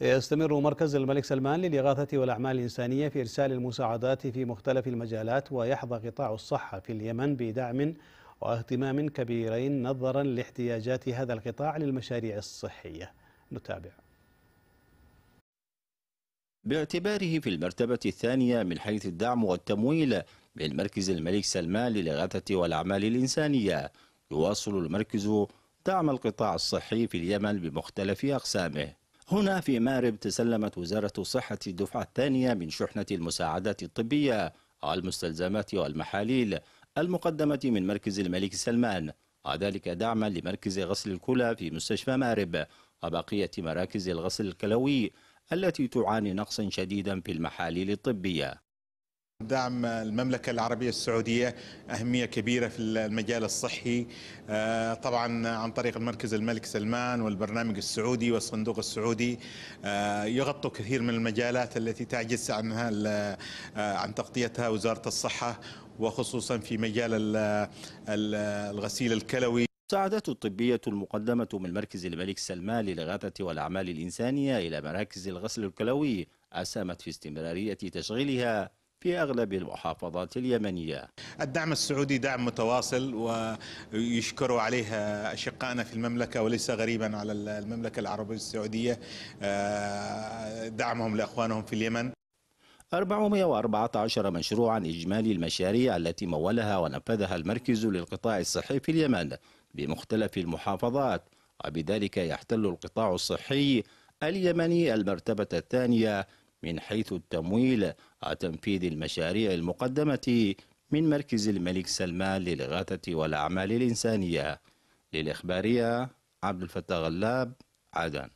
يستمر مركز الملك سلمان للإغاثة والأعمال الإنسانية في إرسال المساعدات في مختلف المجالات ويحظى قطاع الصحة في اليمن بدعم واهتمام كبيرين نظرا لاحتياجات هذا القطاع للمشاريع الصحية نتابع باعتباره في المرتبة الثانية من حيث الدعم والتمويل من مركز الملك سلمان للإغاثة والأعمال الإنسانية يواصل المركز دعم القطاع الصحي في اليمن بمختلف أقسامه هنا في مارب تسلمت وزارة الصحة الدفعة الثانية من شحنة المساعدات الطبية المستلزمات والمحاليل المقدمة من مركز الملك سلمان وذلك دعما لمركز غسل الكلى في مستشفى مارب وبقية مراكز الغسل الكلوي التي تعاني نقصا شديدا في المحاليل الطبية دعم المملكة العربية السعودية أهمية كبيرة في المجال الصحي آه، طبعا عن طريق المركز الملك سلمان والبرنامج السعودي والصندوق السعودي آه، يغطوا كثير من المجالات التي تعجز عنها آه، عن تغطيتها وزارة الصحة وخصوصا في مجال الغسيل الكلوي المساعدات الطبية المقدمة من مركز الملك سلمان للإغاثة والأعمال الإنسانية إلى مراكز الغسل الكلوي أسهمت في استمرارية تشغيلها في أغلب المحافظات اليمنية الدعم السعودي دعم متواصل ويشكر عليه أشقائنا في المملكة وليس غريبا على المملكة العربية السعودية آه، دعمهم لأخوانهم في اليمن 414 مشروعا إجمالي المشاريع التي مولها ونفذها المركز للقطاع الصحي في اليمن بمختلف المحافظات وبذلك يحتل القطاع الصحي اليمني المرتبة الثانية من حيث التمويل وتنفيذ المشاريع المقدمة من مركز الملك سلمان للإغاثة والأعمال الإنسانية للإخبارية عبد الفتاح غلاب عدن